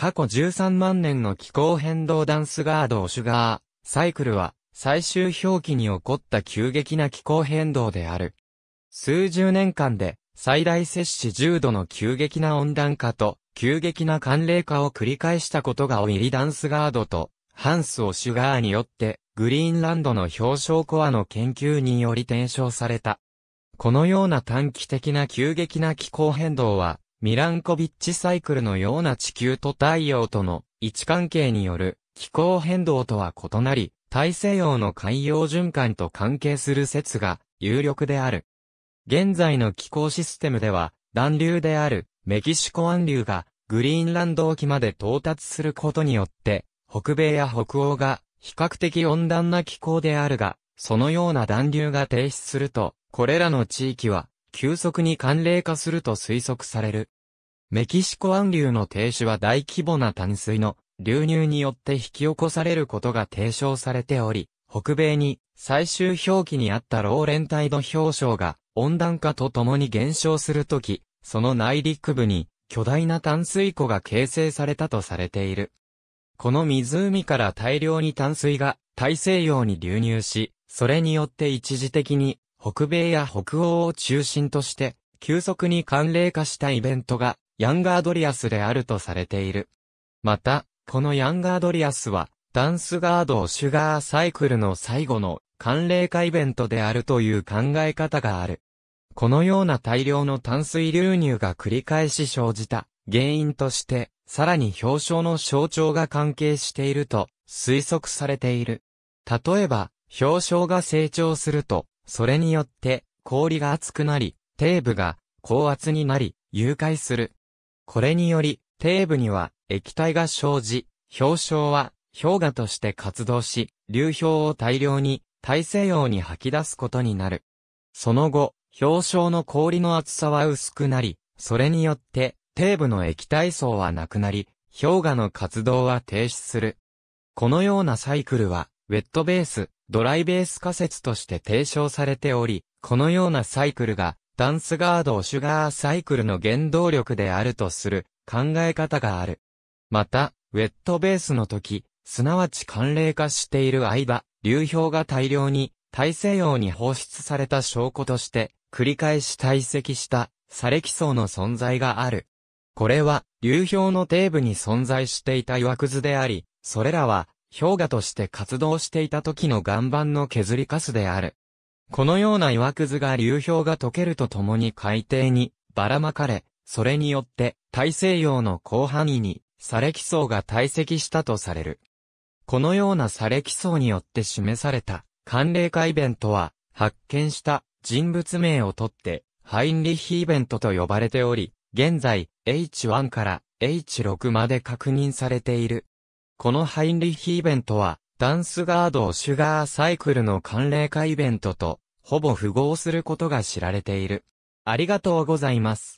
過去13万年の気候変動ダンスガードオシュガー、サイクルは、最終表記に起こった急激な気候変動である。数十年間で、最大摂氏10度の急激な温暖化と、急激な寒冷化を繰り返したことがオイリダンスガードと、ハンス・オシュガーによって、グリーンランドの表彰コアの研究により提唱された。このような短期的な急激な気候変動は、ミランコビッチサイクルのような地球と太陽との位置関係による気候変動とは異なり、大西洋の海洋循環と関係する説が有力である。現在の気候システムでは、暖流であるメキシコ湾流がグリーンランド沖まで到達することによって、北米や北欧が比較的温暖な気候であるが、そのような暖流が停止すると、これらの地域は急速に寒冷化すると推測される。メキシコ湾流の停止は大規模な淡水の流入によって引き起こされることが提唱されており、北米に最終表記にあったローレンタイド氷床が温暖化とともに減少するとき、その内陸部に巨大な淡水湖が形成されたとされている。この湖から大量に淡水が大西洋に流入し、それによって一時的に北米や北欧を中心として、急速に寒冷化したイベントが、ヤンガードリアスであるとされている。また、このヤンガードリアスは、ダンスガードをシュガーサイクルの最後の寒冷化イベントであるという考え方がある。このような大量の淡水流入が繰り返し生じた原因として、さらに表彰の象徴が関係していると推測されている。例えば、表彰が成長すると、それによって氷が厚くなり、底部が高圧になり、融解する。これにより、底部には液体が生じ、氷床は氷河として活動し、流氷を大量に大西洋に吐き出すことになる。その後、氷床の氷の厚さは薄くなり、それによって底部の液体層はなくなり、氷河の活動は停止する。このようなサイクルは、ウェットベース、ドライベース仮説として提唱されており、このようなサイクルが、ダンスガード・シュガーサイクルの原動力であるとする考え方がある。また、ウェットベースの時、すなわち寒冷化している間、流氷が大量に大西洋に放出された証拠として、繰り返し堆積した砂礫層の存在がある。これは、流氷の底部に存在していた岩屑であり、それらは、氷河として活動していた時の岩盤の削りカスである。このような岩屑が流氷が溶けるとともに海底にばらまかれ、それによって大西洋の広範囲に砂礫層が堆積したとされる。このような砂礫層によって示された寒冷化イベントは発見した人物名をとってハインリッヒイベントと呼ばれており、現在 H1 から H6 まで確認されている。このハインリッヒイベントは、ダンスガードシュガーサイクルの関連化イベントと、ほぼ符合することが知られている。ありがとうございます。